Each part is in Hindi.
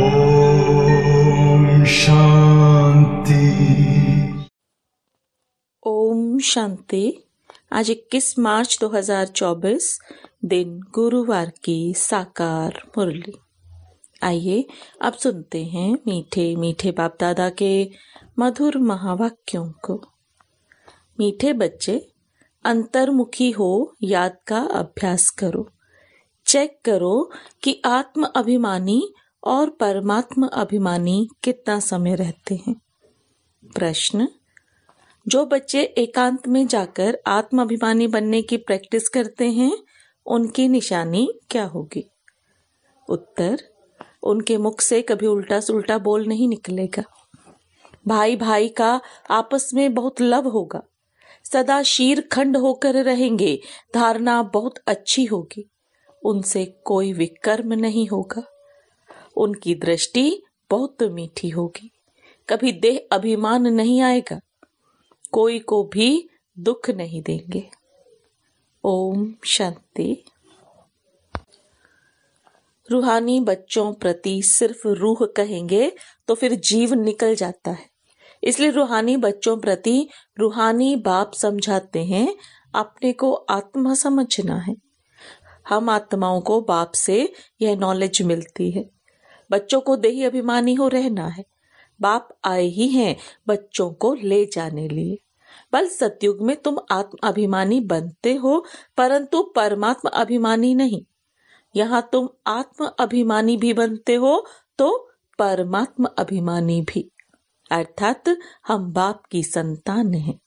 ओम शांति ओम शांति आज 21 मार्च 2024 दिन गुरुवार की साकार मुरली आइए अब सुनते हैं मीठे मीठे बाप दादा के मधुर महावाक्यों को मीठे बच्चे अंतर्मुखी हो याद का अभ्यास करो चेक करो कि आत्म अभिमानी और परमात्म अभिमानी कितना समय रहते हैं प्रश्न जो बच्चे एकांत में जाकर आत्म अभिमानी बनने की प्रैक्टिस करते हैं उनकी निशानी क्या होगी उत्तर उनके मुख से कभी उल्टा सुल्टा बोल नहीं निकलेगा भाई भाई का आपस में बहुत लव होगा सदा शीर खंड होकर रहेंगे धारणा बहुत अच्छी होगी उनसे कोई विकर्म नहीं होगा उनकी दृष्टि बहुत मीठी होगी कभी देह अभिमान नहीं आएगा कोई को भी दुख नहीं देंगे ओम शांति रूहानी बच्चों प्रति सिर्फ रूह कहेंगे तो फिर जीव निकल जाता है इसलिए रूहानी बच्चों प्रति रूहानी बाप समझाते हैं अपने को आत्मा समझना है हम आत्माओं को बाप से यह नॉलेज मिलती है बच्चों को देही अभिमानी हो रहना है बाप आए ही हैं बच्चों को ले जाने लिए बल सतयुग में तुम आत्म अभिमानी बनते हो परंतु परमात्म अभिमानी नहीं यहाँ तुम आत्म अभिमानी भी बनते हो तो परमात्म अभिमानी भी अर्थात हम बाप की संतान हैं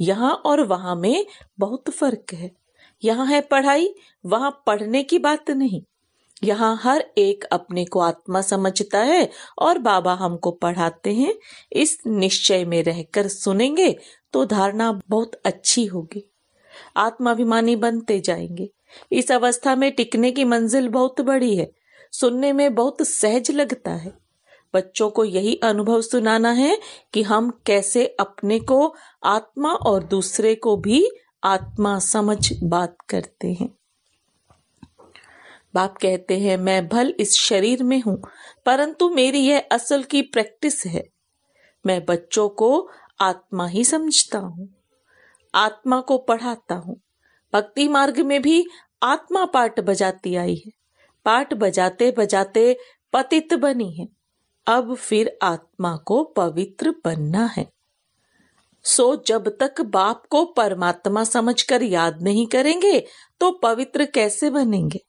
यहाँ और वहां में बहुत फर्क है यहाँ है पढ़ाई वहां पढ़ने की बात नहीं यहाँ हर एक अपने को आत्मा समझता है और बाबा हमको पढ़ाते हैं इस निश्चय में रहकर सुनेंगे तो धारणा बहुत अच्छी होगी आत्माभिमानी बनते जाएंगे इस अवस्था में टिकने की मंजिल बहुत बड़ी है सुनने में बहुत सहज लगता है बच्चों को यही अनुभव सुनाना है कि हम कैसे अपने को आत्मा और दूसरे को भी आत्मा समझ बात करते हैं बाप कहते हैं मैं भल इस शरीर में हूं परंतु मेरी यह असल की प्रैक्टिस है मैं बच्चों को आत्मा ही समझता हूं आत्मा को पढ़ाता हूं भक्ति मार्ग में भी आत्मा पाठ बजाती आई है पाठ बजाते बजाते पतित बनी है अब फिर आत्मा को पवित्र बनना है सो जब तक बाप को परमात्मा समझकर याद नहीं करेंगे तो पवित्र कैसे बनेंगे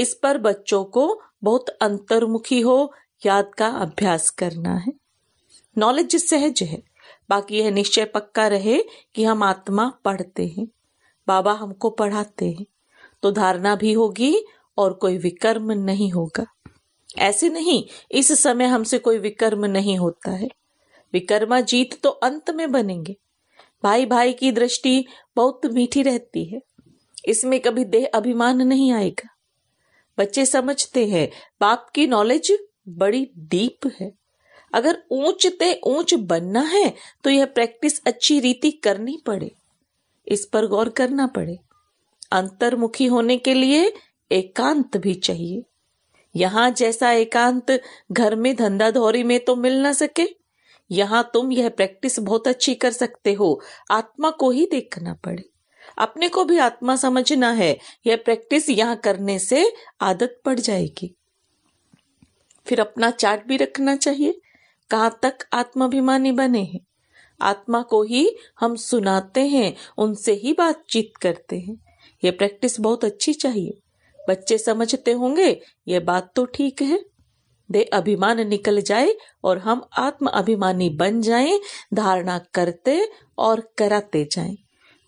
इस पर बच्चों को बहुत अंतर्मुखी हो याद का अभ्यास करना है नॉलेज सहज है बाकी यह निश्चय पक्का रहे कि हम आत्मा पढ़ते हैं बाबा हमको पढ़ाते हैं तो धारणा भी होगी और कोई विकर्म नहीं होगा ऐसे नहीं इस समय हमसे कोई विकर्म नहीं होता है विकर्मा जीत तो अंत में बनेंगे भाई भाई की दृष्टि बहुत मीठी रहती है इसमें कभी देह अभिमान नहीं आएगा बच्चे समझते हैं बाप की नॉलेज बड़ी डीप है अगर ऊंचते ऊंच बनना है तो यह प्रैक्टिस अच्छी रीति करनी पड़े इस पर गौर करना पड़े अंतर्मुखी होने के लिए एकांत भी चाहिए यहां जैसा एकांत घर में धंधा धोरी में तो मिल ना सके यहाँ तुम यह प्रैक्टिस बहुत अच्छी कर सकते हो आत्मा को ही देखना पड़े अपने को भी आत्मा समझना है यह प्रैक्टिस यहाँ करने से आदत पड़ जाएगी फिर अपना चार्ट भी रखना चाहिए कहाँ तक आत्माभिमानी बने हैं आत्मा को ही हम सुनाते हैं उनसे ही बातचीत करते हैं यह प्रैक्टिस बहुत अच्छी चाहिए बच्चे समझते होंगे यह बात तो ठीक है दे अभिमान निकल जाए और हम आत्म अभिमानी बन जाएं, धारणा करते और कराते जाएं।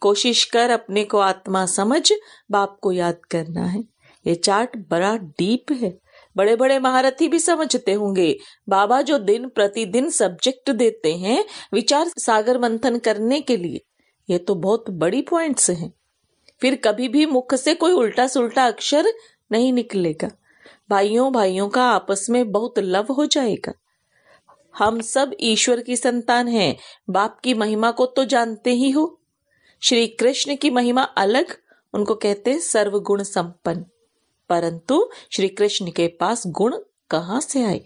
कोशिश कर अपने को आत्मा समझ बाप को याद करना है ये चार्ट बड़ा डीप है बड़े बड़े महारथी भी समझते होंगे बाबा जो दिन प्रतिदिन सब्जेक्ट देते हैं विचार सागर मंथन करने के लिए ये तो बहुत बड़ी पॉइंट्स हैं फिर कभी भी मुख से कोई उल्टा सुल्टा अक्षर नहीं निकलेगा भाइयों भाइयों का आपस में बहुत लव हो जाएगा हम सब ईश्वर की संतान हैं बाप की महिमा को तो जानते ही हो श्री कृष्ण की महिमा अलग उनको कहते हैं सर्वगुण संपन्न परंतु श्री कृष्ण के पास गुण कहाँ से आए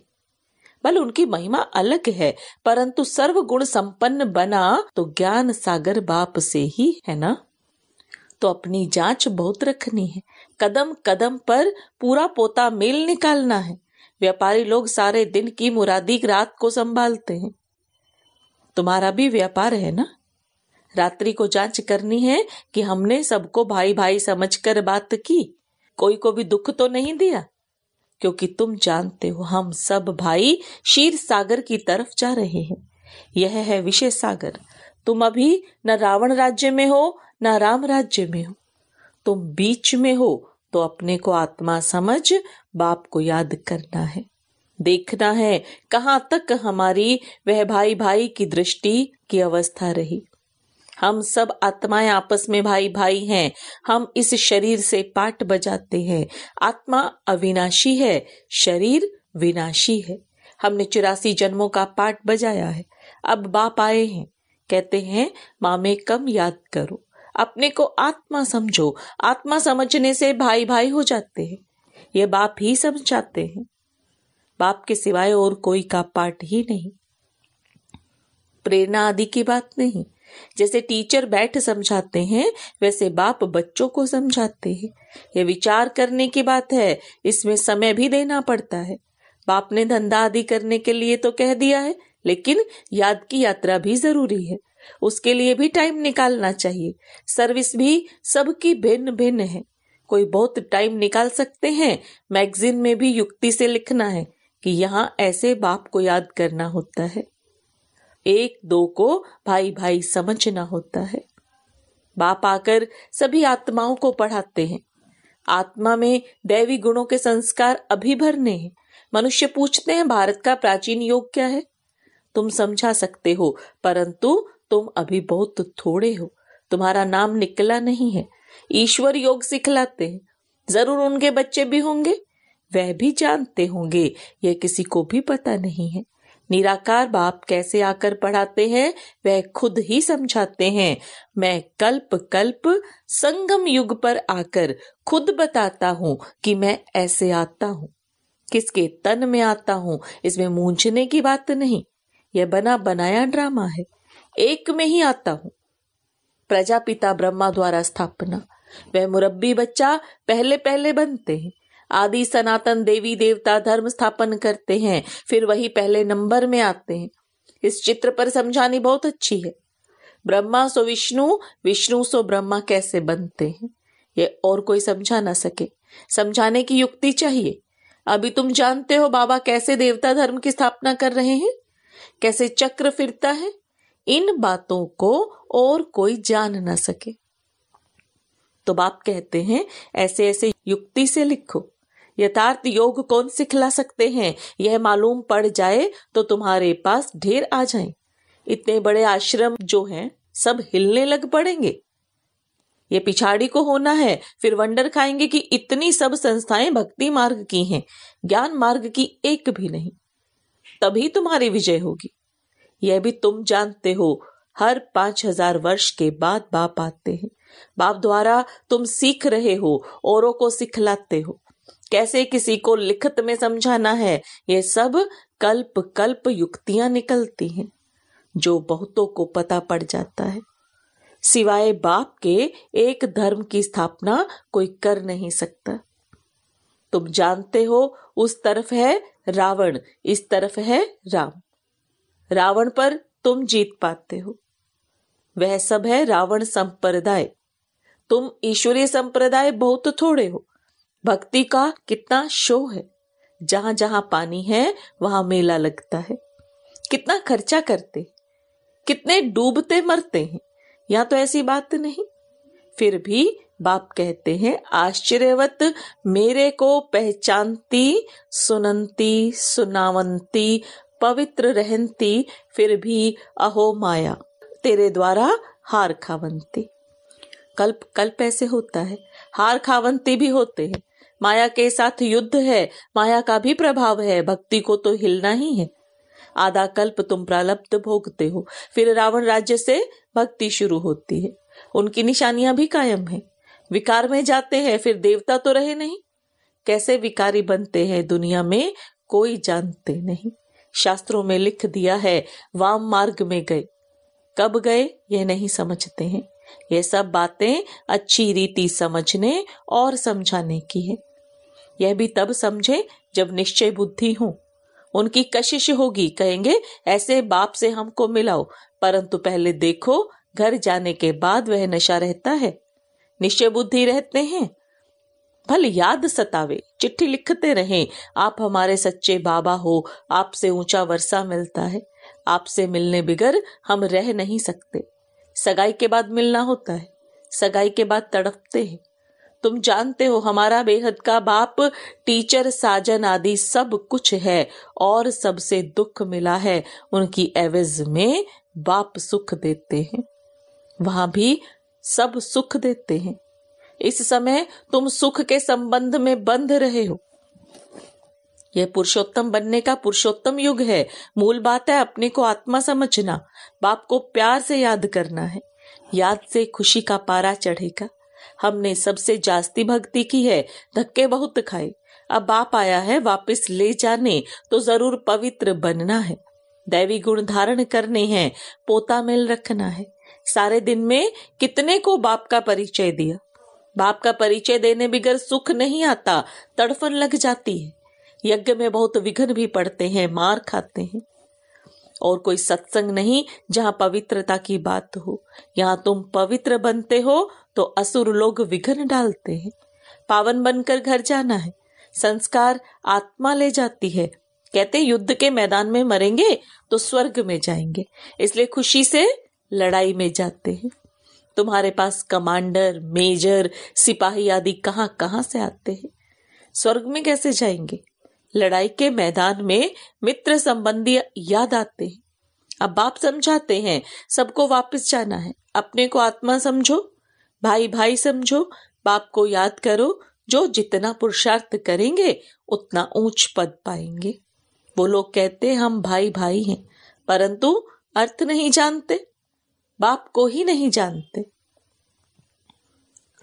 बल उनकी महिमा अलग है परंतु सर्व गुण संपन्न बना तो ज्ञान सागर बाप से ही है ना तो अपनी जांच बहुत रखनी है कदम कदम पर पूरा पोता मेल निकालना है व्यापारी लोग सारे दिन की मुरादी रात को संभालते हैं तुम्हारा भी व्यापार है ना रात्रि को जांच करनी है कि हमने सबको भाई भाई समझकर बात की कोई को भी दुख तो नहीं दिया क्योंकि तुम जानते हो हम सब भाई शीर सागर की तरफ जा रहे हैं यह है विशेष सागर तुम अभी न रावण राज्य में हो ना राम राज्य में हो तुम बीच में हो तो अपने को आत्मा समझ बाप को याद करना है देखना है कहाँ तक हमारी वह भाई भाई की दृष्टि की अवस्था रही हम सब आत्माएं आपस में भाई भाई हैं हम इस शरीर से पाठ बजाते हैं आत्मा अविनाशी है शरीर विनाशी है हमने चौरासी जन्मों का पाठ बजाया है अब बाप आए हैं कहते हैं मामे कम याद करो अपने को आत्मा समझो आत्मा समझने से भाई भाई हो जाते हैं ये बाप ही समझाते हैं बाप के सिवाय और कोई का पाठ ही नहीं प्रेरणा आदि की बात नहीं जैसे टीचर बैठ समझाते हैं वैसे बाप बच्चों को समझाते हैं यह विचार करने की बात है इसमें समय भी देना पड़ता है बाप ने धंधा आदि करने के लिए तो कह दिया है लेकिन याद की यात्रा भी जरूरी है उसके लिए भी टाइम निकालना चाहिए सर्विस भी सबकी भिन्न भिन्न है कोई बहुत टाइम निकाल सकते हैं मैगजीन में भी युक्ति से लिखना है कि यहाँ ऐसे बाप को याद करना होता है एक दो को भाई भाई समझना होता है बाप आकर सभी आत्माओं को पढ़ाते हैं आत्मा में दैवी गुणों के संस्कार अभी भरने हैं मनुष्य पूछते हैं भारत का प्राचीन योग क्या है तुम समझा सकते हो परंतु तुम अभी बहुत थोड़े हो तुम्हारा नाम निकला नहीं है ईश्वर योग सिखलाते हैं जरूर उनके बच्चे भी होंगे वह भी जानते होंगे यह किसी को भी पता नहीं है निराकार बाप कैसे आकर पढ़ाते हैं वह खुद ही समझाते हैं मैं कल्प कल्प संगम युग पर आकर खुद बताता हूँ कि मैं ऐसे आता हूँ किसके तन में आता हूँ इसमें मूंझने की बात नहीं यह बना बनाया ड्रामा है एक में ही आता हूं प्रजापिता ब्रह्मा द्वारा स्थापना वह मुरब्बी बच्चा पहले पहले बनते हैं आदि सनातन देवी देवता धर्म स्थापन करते हैं फिर वही पहले नंबर में आते हैं इस चित्र पर समझानी बहुत अच्छी है ब्रह्मा सो विष्णु विष्णु सो ब्रह्मा कैसे बनते हैं ये और कोई समझा ना सके समझाने की युक्ति चाहिए अभी तुम जानते हो बाबा कैसे देवता धर्म की स्थापना कर रहे हैं कैसे चक्र फिरता है इन बातों को और कोई जान ना सके तो बाप कहते हैं ऐसे ऐसे युक्ति से लिखो यथार्थ योग कौन सिखला सकते हैं यह मालूम पड़ जाए तो तुम्हारे पास ढेर आ जाए इतने बड़े आश्रम जो हैं सब हिलने लग पड़ेंगे ये पिछाड़ी को होना है फिर वंडर खाएंगे कि इतनी सब संस्थाएं भक्ति मार्ग की हैं ज्ञान मार्ग की एक भी नहीं तभी तुम्हारी विजय होगी यह भी तुम जानते हो हर पांच हजार वर्ष के बाद बाप आते हैं बाप द्वारा तुम सीख रहे हो औरों को सिखलाते हो कैसे किसी को लिखत में समझाना है यह सब कल्प कल्प युक्तियां निकलती हैं जो बहुतों को पता पड़ जाता है सिवाय बाप के एक धर्म की स्थापना कोई कर नहीं सकता तुम जानते हो उस तरफ है रावण इस तरफ है राम रावण पर तुम जीत पाते हो वह सब है रावण संप्रदाय तुम ईश्वरीय संप्रदाय बहुत थोड़े हो भक्ति का कितना शो है जहां जहां पानी है वहां मेला लगता है कितना खर्चा करते कितने डूबते मरते हैं या तो ऐसी बात नहीं फिर भी बाप कहते हैं आश्चर्यवत मेरे को पहचानती सुनंती सुनावंती पवित्र रहती फिर भी अहो माया तेरे द्वारा हार खावंती कल्प कल्प ऐसे होता है हार खावंती भी होते हैं माया के साथ युद्ध है माया का भी प्रभाव है भक्ति को तो हिलना ही है आधा कल्प तुम प्रलब्ध भोगते हो फिर रावण राज्य से भक्ति शुरू होती है उनकी निशानियां भी कायम है विकार में जाते हैं फिर देवता तो रहे नहीं कैसे विकारी बनते हैं दुनिया में कोई जानते नहीं शास्त्रों में लिख दिया है वाम मार्ग में गए कब गए यह नहीं समझते हैं यह सब बातें अच्छी रीति समझने और समझाने की है यह भी तब समझे जब निश्चय बुद्धि हो उनकी कशिश होगी कहेंगे ऐसे बाप से हमको मिलाओ परंतु पहले देखो घर जाने के बाद वह नशा रहता है निश्चय बुद्धि रहते हैं भल याद सतावे चिट्ठी लिखते रहें आप हमारे सच्चे बाबा हो आपसे ऊंचा वर्षा मिलता है आपसे मिलने बिगर हम रह नहीं सकते सगाई के बाद मिलना होता है सगाई के बाद तड़पते हैं तुम जानते हो हमारा बेहद का बाप टीचर साजन आदि सब कुछ है और सबसे दुख मिला है उनकी एवज में बाप सुख देते हैं वहां भी सब सुख देते हैं इस समय तुम सुख के संबंध में बंध रहे हो यह पुरुषोत्तम बनने का पुरुषोत्तम युग है मूल बात है अपने को आत्मा समझना बाप को प्यार से याद करना है याद से खुशी का पारा चढ़ेगा हमने सबसे जास्ती भक्ति की है धक्के बहुत खाए अब बाप आया है वापस ले जाने तो जरूर पवित्र बनना है दैवी गुण धारण करने हैं पोता मेल रखना है सारे दिन में कितने को बाप का परिचय दिया बाप का परिचय देने बिगर सुख नहीं आता तड़फन लग जाती है यज्ञ में बहुत विघन भी पड़ते हैं मार खाते हैं और कोई सत्संग नहीं जहां पवित्रता की बात हो यहाँ तुम पवित्र बनते हो तो असुर लोग विघन डालते हैं पावन बनकर घर जाना है संस्कार आत्मा ले जाती है कहते युद्ध के मैदान में मरेंगे तो स्वर्ग में जाएंगे इसलिए खुशी से लड़ाई में जाते हैं तुम्हारे पास कमांडर मेजर सिपाही आदि कहां कहां से आते हैं स्वर्ग में कैसे जाएंगे लड़ाई के मैदान में मित्र संबंधी याद आते हैं अब बाप समझाते हैं सबको वापस जाना है अपने को आत्मा समझो भाई भाई समझो बाप को याद करो जो जितना पुरुषार्थ करेंगे उतना ऊंच पद पाएंगे वो लोग कहते हम भाई भाई हैं परंतु अर्थ नहीं जानते बाप को ही नहीं जानते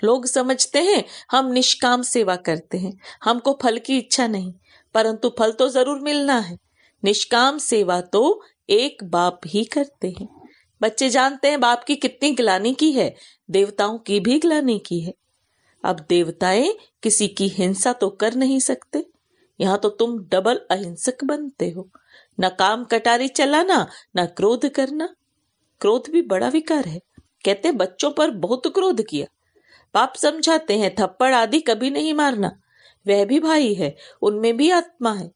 लोग समझते हैं हम निष्काम सेवा करते हैं हमको फल की इच्छा नहीं परंतु फल तो जरूर मिलना है निष्काम सेवा तो एक बाप ही करते हैं बच्चे जानते हैं बाप की कितनी गिलानी की है देवताओं की भी गिलानी की है अब देवताएं किसी की हिंसा तो कर नहीं सकते यहां तो तुम डबल अहिंसक बनते हो न काम कटारी चलाना न क्रोध करना क्रोध भी बड़ा विकार है कहते बच्चों पर बहुत क्रोध किया बाप समझाते हैं थप्पड़ आदि कभी नहीं मारना वह भी भाई है उनमें भी आत्मा है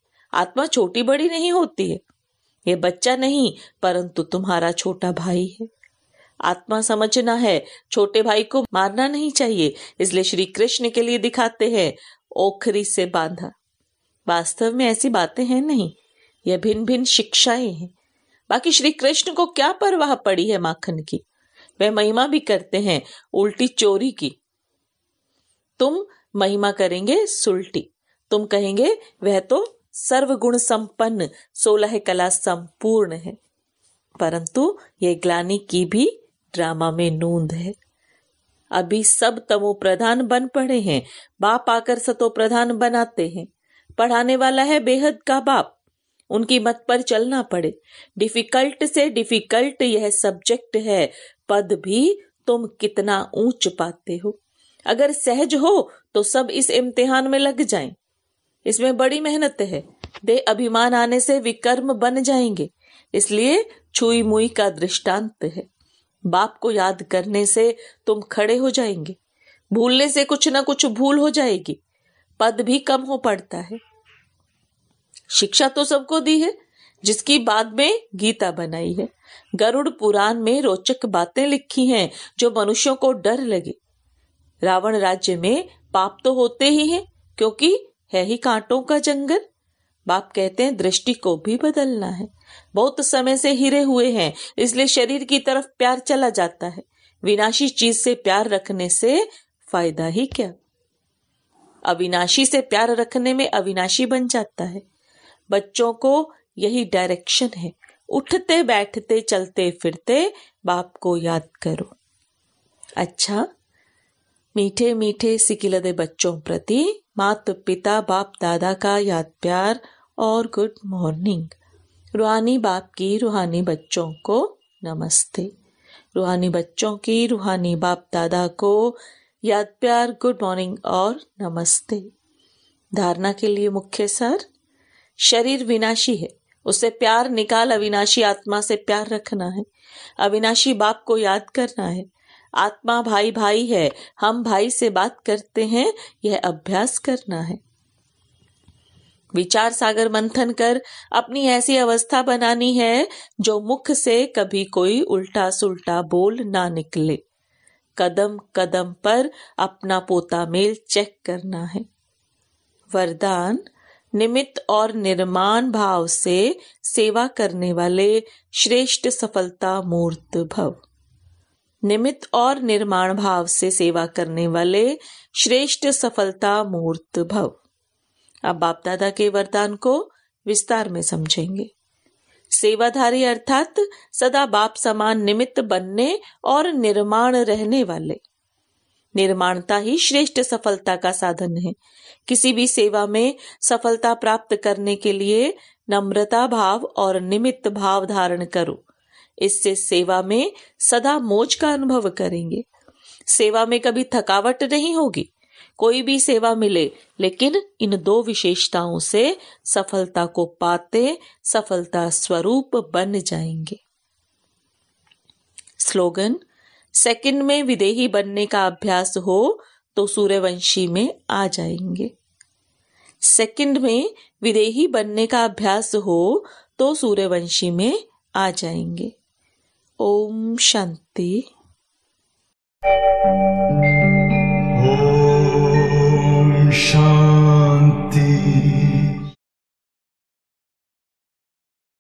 आत्मा छोटी बड़ी नहीं होती है ये बच्चा नहीं परंतु तुम्हारा छोटा भाई है आत्मा समझना है छोटे भाई को मारना नहीं चाहिए इसलिए श्री कृष्ण के लिए दिखाते हैं ओखरी से बांधा वास्तव में ऐसी बातें हैं नहीं यह भिन्न भिन्न शिक्षाएं हैं बाकी श्री कृष्ण को क्या परवाह पड़ी है माखन की वह महिमा भी करते हैं उल्टी चोरी की तुम महिमा करेंगे सुल्टी तुम कहेंगे वह तो सर्वगुण संपन्न सोलह कला संपूर्ण है परंतु यह ग्लानी की भी ड्रामा में नूंद है अभी सब तमो प्रधान बन पड़े हैं बाप आकर सतो प्रधान बनाते हैं पढ़ाने वाला है बेहद का बाप उनकी मत पर चलना पड़े डिफिकल्ट से डिफिकल्ट यह सब्जेक्ट है पद भी तुम कितना ऊंच पाते हो अगर सहज हो तो सब इस इम्तिहान में लग जाएं। इसमें बड़ी मेहनत है दे अभिमान आने से विकर्म बन जाएंगे इसलिए छुई मुई का दृष्टांत है बाप को याद करने से तुम खड़े हो जाएंगे भूलने से कुछ ना कुछ भूल हो जाएगी पद भी कम हो पड़ता है शिक्षा तो सबको दी है जिसकी बाद में गीता बनाई है गरुड़ पुराण में रोचक बातें लिखी हैं जो मनुष्यों को डर लगे रावण राज्य में पाप तो होते ही हैं क्योंकि है ही कांटों का जंगल बाप कहते हैं दृष्टि को भी बदलना है बहुत समय से हिरे हुए हैं इसलिए शरीर की तरफ प्यार चला जाता है विनाशी चीज से प्यार रखने से फायदा ही क्या अविनाशी से प्यार रखने में अविनाशी बन जाता है बच्चों को यही डायरेक्शन है उठते बैठते चलते फिरते बाप को याद करो अच्छा मीठे मीठे सिकिलदे बच्चों प्रति मात पिता बाप दादा का याद प्यार और गुड मॉर्निंग रूहानी बाप की रूहानी बच्चों को नमस्ते रूहानी बच्चों की रूहानी बाप दादा को याद प्यार गुड मॉर्निंग और नमस्ते धारणा के लिए मुख्य सर शरीर विनाशी है उसे प्यार निकाल अविनाशी आत्मा से प्यार रखना है अविनाशी बाप को याद करना है आत्मा भाई भाई है हम भाई से बात करते हैं यह अभ्यास करना है विचार सागर मंथन कर अपनी ऐसी अवस्था बनानी है जो मुख से कभी कोई उल्टा सुल्टा बोल ना निकले कदम कदम पर अपना पोता मेल चेक करना है वरदान निमित्त और निर्माण भाव से सेवा करने वाले श्रेष्ठ सफलता मूर्त भव निमित्त और निर्माण भाव से सेवा करने वाले श्रेष्ठ सफलता मूर्त भव अब बाप दादा के वरदान को विस्तार में समझेंगे सेवाधारी अर्थात सदा बाप समान निमित्त बनने और निर्माण रहने वाले निर्माणता ही श्रेष्ठ सफलता का साधन है किसी भी सेवा में सफलता प्राप्त करने के लिए नम्रता भाव और निमित्त भाव धारण करो इससे सेवा में सदा मोज का अनुभव करेंगे सेवा में कभी थकावट नहीं होगी कोई भी सेवा मिले लेकिन इन दो विशेषताओं से सफलता को पाते सफलता स्वरूप बन जाएंगे स्लोगन सेकंड में विदेही बनने का अभ्यास हो तो सूर्यवंशी में आ जाएंगे सेकंड में विदेही बनने का अभ्यास हो तो सूर्यवंशी में आ जाएंगे ओम शांति ओम शांति